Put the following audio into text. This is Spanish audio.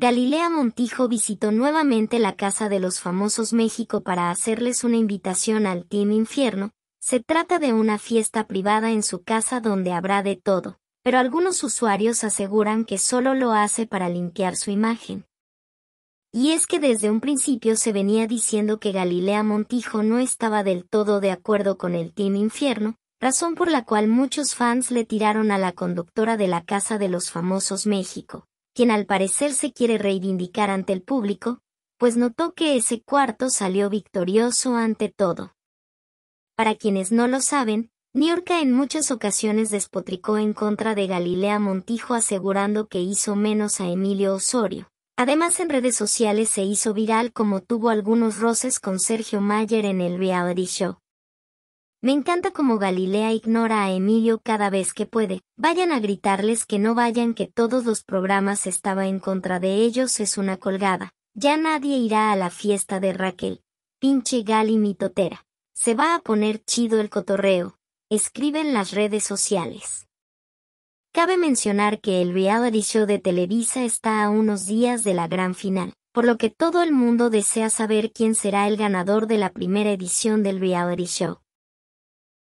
Galilea Montijo visitó nuevamente la Casa de los Famosos México para hacerles una invitación al Team Infierno. Se trata de una fiesta privada en su casa donde habrá de todo, pero algunos usuarios aseguran que solo lo hace para limpiar su imagen. Y es que desde un principio se venía diciendo que Galilea Montijo no estaba del todo de acuerdo con el Team Infierno, razón por la cual muchos fans le tiraron a la conductora de la Casa de los Famosos México quien al parecer se quiere reivindicar ante el público, pues notó que ese cuarto salió victorioso ante todo. Para quienes no lo saben, Niorca en muchas ocasiones despotricó en contra de Galilea Montijo asegurando que hizo menos a Emilio Osorio. Además en redes sociales se hizo viral como tuvo algunos roces con Sergio Mayer en el reality show. Me encanta como Galilea ignora a Emilio cada vez que puede. Vayan a gritarles que no vayan que todos los programas estaba en contra de ellos es una colgada. Ya nadie irá a la fiesta de Raquel. Pinche Gali totera. Se va a poner chido el cotorreo. Escriben las redes sociales. Cabe mencionar que el reality show de Televisa está a unos días de la gran final, por lo que todo el mundo desea saber quién será el ganador de la primera edición del reality show.